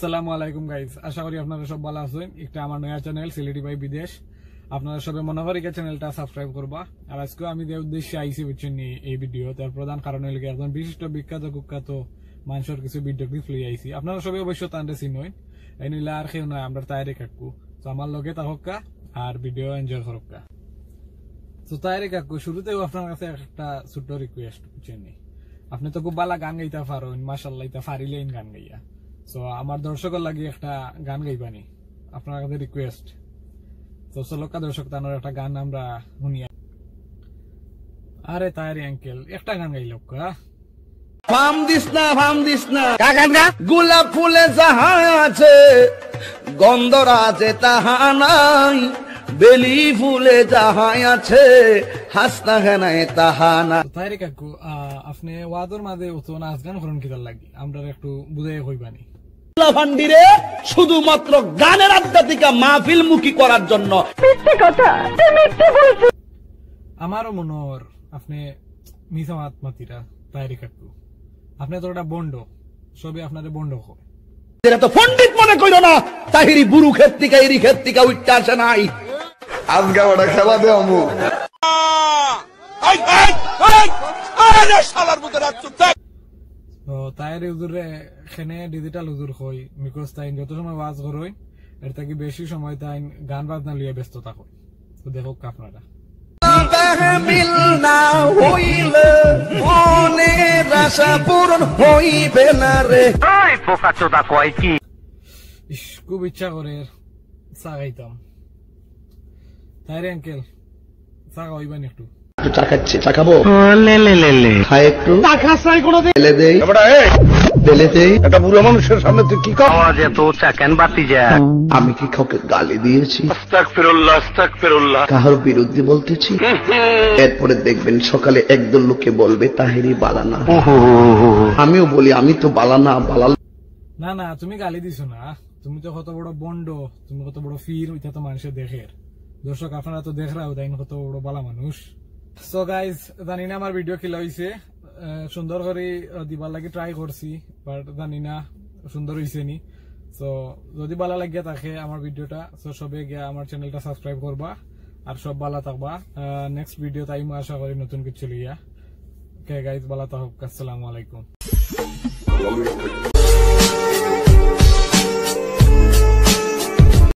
আসসালামু আলাইকুম গাইজ আশা করি আপনারা সব ভালো আছেন একটা আমার নয়া চ্যানেল সিলেটি বাই বিদেশ আপনারা সবে মনোহরিকা চ্যানেলটা সাবস্ক্রাইব করবা আর আজকে আমি যে উদ্দেশ্যে আইসি বুঝছেন এই ভিডিও তার প্রধান কারণ হল একজন বিশিষ্ট বিখ্যাত কুখ্যাত মানুষের কিছু ভিডিও ক্লিপ লই আইসি আপনারা সবাই অবশ্য তান্ডে সিন হইন এই নিলে আর কেউ নয় আমরা তাইরে কাকু তো আমার লগে তা তাহকা আর ভিডিও এনজয় করক্কা তো তাইরে কাকু শুরুতেও আপনার কাছে একটা ছোট্ট রিকোয়েস্ট বুঝছেন আপনি তো খুব ভালো গান গাইতে পারো মাসাল্লাহ ফারিলেন গান গাইয়া তো আমার দর্শকের লাগে একটা গান গাইবানি আপনার কাছে রিকোয়েস্ট তো চলকা দর্শক তানোর একটা গান আমরা শুনিয়া আরে তাই আঙ্কেল একটা গান গাইল ফাম দিস না ফাম দিস না গোলাপ ফুলে যাহা আছে আছে তাহা নাই বেলি ফুলে যাহা আছে হাসনা খানায় তাহা না তাই রে কাকু আপনি ওয়াদর মাঝে অত নাচ গান কি কিতার লাগি আমরা একটু বুঝাই হইবানি ইসলা শুধুমাত্র গানের আধ্যাত্মিকা মাহফিল মুখী করার জন্য আমারও মনে হর আপনি মিসাম আত্মাতিরা তাইরি কাটু আপনি তো ওটা বন্ড সবই আপনাদের বন্ড এরা তো মনে না তাহিরি বুরু ক্ষেত্রিকা ইরি ক্ষেত্রিকা উঠতে আসে নাই আজগা ওটা খেলা দে রাখছো তো তাইর হুজুরে খেনে ডিজিটাল হুজুর হই মিকস তাই যত সময় ওয়াজ করই এর থেকে বেশি সময় তাই গান বাজনা লিয়ে ব্যস্ত থাকো তো দেখো আপনারা মিল না পূরণ হইবে না রে খুব ইচ্ছা করে চা খাইতাম তাই রে আঙ্কেল চা খাইবানি একটু আমি কি কাউকে গালি দিয়েছি কাহার বিরুদ্ধে বলতেছি এরপরে দেখবেন সকালে একদল লোকে বলবে তাহেরি বালানা আমিও বলি আমি তো বালানা বালাল না না তুমি গালি দিছো না তুমি তো কত বড় বন্ড তুমি কত বড় ফির ওইটা তো মানুষের দেখের দর্শক আপনারা তো দেখরা ওইটাই কত বড় বালা মানুষ সো গাইজ জানি না আমার ভিডিও খেলা হয়েছে সুন্দর করে দিবার লাগে ট্রাই করছি বাট জানি না সুন্দর হয়েছে নি সো যদি ভালো লাগিয়া থাকে আমার ভিডিওটা সো সবে গিয়া আমার চ্যানেলটা সাবস্ক্রাইব করবা আর সব ভালো থাকবা নেক্সট ভিডিও তাই আশা করি নতুন কিছু লইয়া কে গাইজ ভালো থাকুক আসসালামু আলাইকুম